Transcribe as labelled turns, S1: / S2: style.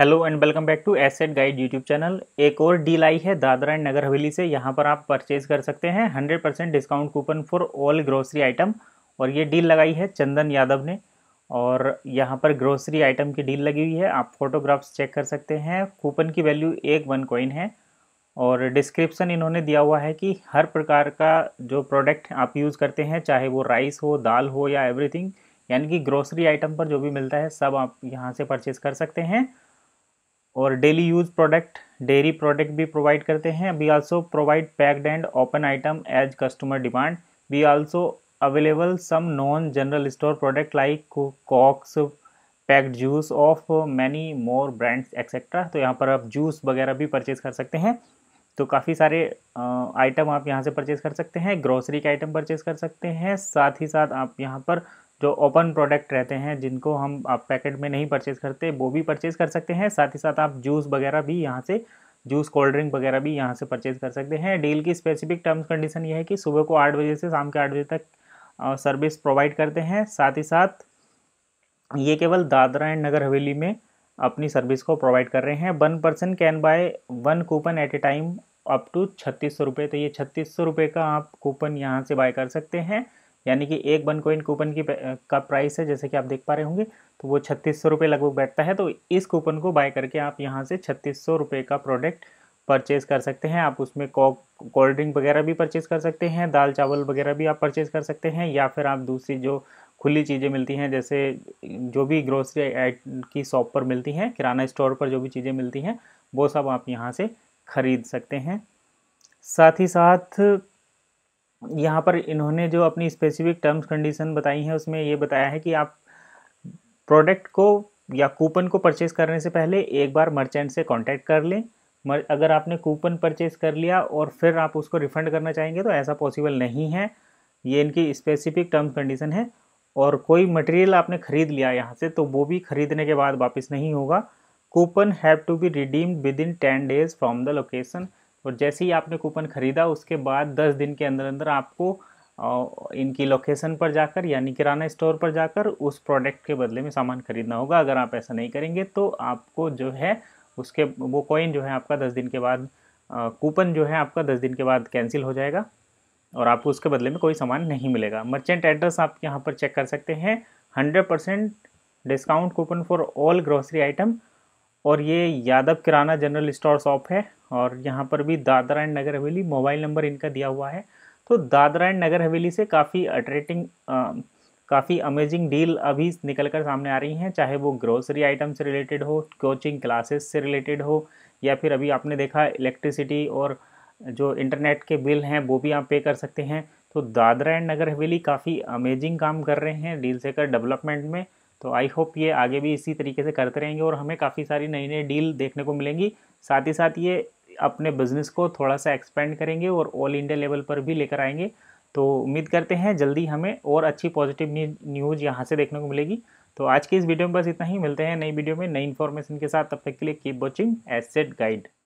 S1: hello and welcome back to asset guide YouTube channel एक और deal I है Dadra and नगर हवेली से यहाँ पर आप परचेज कर सकते हैं 100 percent discount coupon for all grocery item और ये डील लगाई है चंदन यादव ने और यहाँ पर ग्रोसरी आइटम की डील लगी हुई है आप फोटोग्राफ्स चेक कर सकते हैं कूपन की वैल्यू एक वन कॉइन है और डिस्क्रिप्सन इन्होंने दिया हुआ है कि हर प्रकार का जो प्रोडक्ट आप यूज़ करते हैं चाहे वो राइस हो दाल हो या एवरीथिंग यानी कि ग्रोसरी आइटम पर जो भी मिलता है सब आप यहाँ से परचेज़ कर सकते हैं और daily use product dairy product भी प्रोवाइड करते हैं we also provide packed and open item as customer demand we also available some non general store product like cokes packed juice of many more brands etcetera तो यहाँ पर आप juice वगैरह भी purchase कर सकते हैं तो काफ़ी सारे आइटम आप यहाँ से परचेज कर सकते हैं ग्रोसरी के आइटम परचेज कर सकते हैं साथ ही साथ आप यहाँ पर जो ओपन प्रोडक्ट रहते हैं जिनको हम आप पैकेट में नहीं परचेज़ करते वो भी परचेज़ कर सकते हैं साथ ही साथ आप जूस वगैरह भी यहाँ से जूस कोल्ड ड्रिंक वगैरह भी यहाँ से परचेज़ कर सकते हैं डील की स्पेसिफिक टर्म्स कंडीशन ये है कि सुबह को आठ बजे से शाम के आठ बजे तक सर्विस प्रोवाइड करते हैं साथ ही साथ ये केवल दादरा एंड नगर हवेली में अपनी सर्विस को प्रोवाइड कर रहे हैं one person can buy one coupon at a time up to छत्तीस सौ रुपये तो ये छत्तीस सौ रुपये का आप कूपन यहाँ से बाय कर सकते हैं यानी कि एक वन कोइन कूपन की का प्राइस है जैसे कि आप देख पा रहे होंगे तो वो छत्तीस सौ रुपये लगभग बैठता है तो इस कूपन को बाय करके आप यहाँ से छत्तीस सौ रुपये का प्रोडक्ट परचेज कर सकते हैं आप उसमें कोल्ड ड्रिंक वगैरह भी परचेज कर सकते हैं दाल चावल वगैरह भी आप परचेज कर सकते हैं या फिर आप दूसरी जो खुली चीज़ें मिलती हैं जैसे जो भी ग्रोसरी की शॉप पर मिलती हैं किराना स्टोर पर जो भी चीज़ें मिलती हैं वो सब आप यहाँ से ख़रीद सकते हैं साथ ही साथ यहाँ पर इन्होंने जो अपनी स्पेसिफिक टर्म्स कंडीशन बताई हैं उसमें ये बताया है कि आप प्रोडक्ट को या कूपन को परचेस करने से पहले एक बार मर्चेंट से कांटेक्ट कर लें अगर आपने कूपन परचेस कर लिया और फिर आप उसको रिफ़ंड करना चाहेंगे तो ऐसा पॉसिबल नहीं है ये इनकी स्पेसिफिक टर्म्स कंडीशन है और कोई मटेरियल आपने ख़रीद लिया यहाँ से तो वो भी ख़रीदने के बाद वापस नहीं होगा coupon have to be redeemed within ten days from the location और जैसे ही आपने कूपन ख़रीदा उसके बाद दस दिन के अंदर अंदर आपको इनकी लोकेशन पर जाकर यानी किराना स्टोर पर जाकर उस प्रोडक्ट के बदले में सामान खरीदना होगा अगर आप ऐसा नहीं करेंगे तो आपको जो है उसके वो कॉइन जो है आपका दस दिन के बाद कूपन जो है आपका दस दिन के बाद कैंसिल हो जाएगा और आपको उसके बदले में कोई सामान नहीं मिलेगा मर्चेंट एड्रेस आप यहाँ पर चेक कर सकते हैं hundred percent discount coupon for all grocery item और ये यादव किराना जनरल स्टोर शॉप है और यहाँ पर भी दादरा एंड नगर हवेली मोबाइल नंबर इनका दिया हुआ है तो दादरा एंड नगर हवेली से काफ़ी अट्रेटिंग काफ़ी अमेजिंग डील अभी निकल कर सामने आ रही हैं चाहे वो ग्रोसरी आइटम से रिलेटेड हो कोचिंग क्लासेस से रिलेटेड हो या फिर अभी आपने देखा इलेक्ट्रिसिटी और जो इंटरनेट के बिल हैं वो भी आप पे कर सकते हैं तो दादरा एंड नगर हवेली काफ़ी अमेजिंग काम कर रहे हैं डील सेकर डेवलपमेंट में तो आई होप ये आगे भी इसी तरीके से करते रहेंगे और हमें काफ़ी सारी नई नई डील देखने को मिलेंगी साथ ही साथ ये अपने बिज़नेस को थोड़ा सा एक्सपेंड करेंगे और ऑल इंडिया लेवल पर भी लेकर आएंगे तो उम्मीद करते हैं जल्दी हमें और अच्छी पॉजिटिव न्यूज़ यहाँ से देखने को मिलेगी तो आज के इस वीडियो में बस इतना ही मिलते हैं नई वीडियो में नई इन्फॉर्मेशन के साथ तब तक के लिए कीप वॉचिंग एसेट गाइड